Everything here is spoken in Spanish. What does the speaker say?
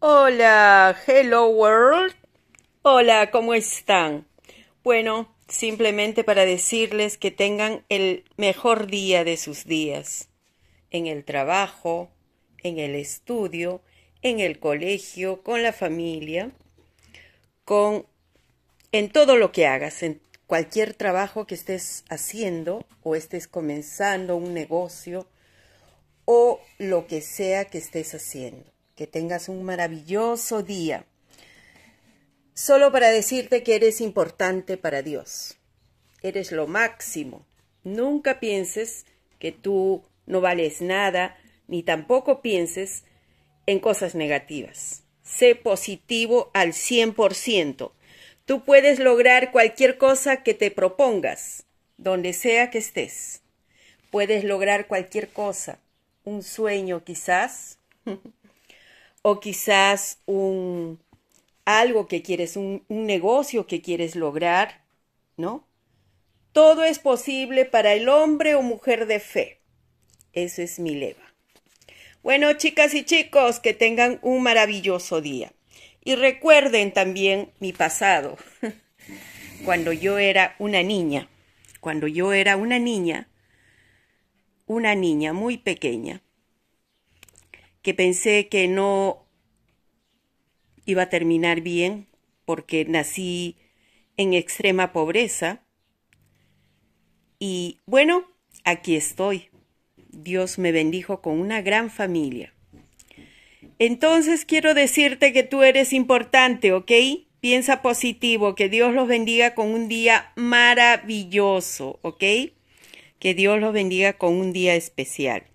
Hola, hello world. Hola, ¿cómo están? Bueno, simplemente para decirles que tengan el mejor día de sus días, en el trabajo, en el estudio, en el colegio, con la familia, con en todo lo que hagas, en cualquier trabajo que estés haciendo o estés comenzando un negocio o lo que sea que estés haciendo. Que tengas un maravilloso día. Solo para decirte que eres importante para Dios. Eres lo máximo. Nunca pienses que tú no vales nada, ni tampoco pienses en cosas negativas. Sé positivo al 100%. Tú puedes lograr cualquier cosa que te propongas, donde sea que estés. Puedes lograr cualquier cosa, un sueño quizás, o quizás un algo que quieres, un, un negocio que quieres lograr, ¿no? Todo es posible para el hombre o mujer de fe. Eso es mi leva. Bueno, chicas y chicos, que tengan un maravilloso día. Y recuerden también mi pasado, cuando yo era una niña, cuando yo era una niña, una niña muy pequeña que pensé que no iba a terminar bien porque nací en extrema pobreza. Y bueno, aquí estoy. Dios me bendijo con una gran familia. Entonces quiero decirte que tú eres importante, ¿ok? Piensa positivo, que Dios los bendiga con un día maravilloso, ¿ok? Que Dios los bendiga con un día especial.